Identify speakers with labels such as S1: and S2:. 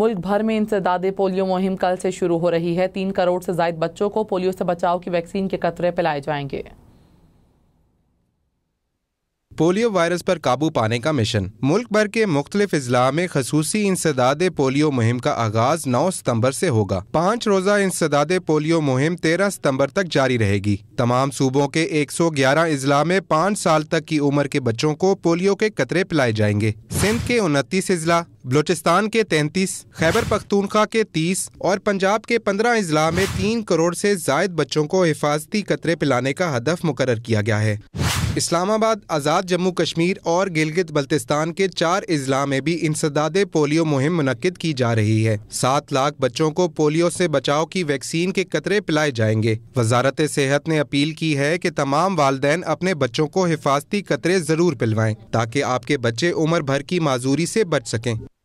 S1: मुल्क भर में इंसदाद पोलियो मुहिम कल से शुरू हो रही है तीन करोड़ से जायद बच्चों को पोलियो से बचाव की वैक्सीन के कतरे पिलाए जाएंगे
S2: पोलियो वायरस पर काबू पाने का मिशन मुल्क भर के मुख्तलिफ अजला में खसूसी इंसदाद पोलियो मुहिम का आगाज नौ सितम्बर ऐसी होगा पाँच रोजा इंसदाद पोलियो मुहिम तेरह सितम्बर तक जारी रहेगी तमाम सूबों के एक सौ ग्यारह अजला में पाँच साल तक की उम्र के बच्चों को पोलियो के कतरे पिलाए जाएंगे सिंध के उनतीस अजला बलोचिस्तान के तैतीस खैबर पख्तूनखा के तीस और पंजाब के पंद्रह अजला में तीन करोड़ से जायद बच्चों को हिफाजती कतरे पिलाने का हदफ मुकर किया गया है इस्लामाबाद आज़ाद जम्मू कश्मीर और गिलगित बल्तिस्तान के चार अजला में भी इंसदाद पोलियो मुहिम मुनद की जा रही है सात लाख बच्चों को पोलियो से बचाव की वैक्सीन के कतरे पिलाए जाएंगे वजारत सेहत ने अपील की है कि तमाम वालदे अपने बच्चों को हिफाजती कतरे जरूर पिलवाएं ताकि आपके बच्चे उम्र भर की माजूरी से बच सकें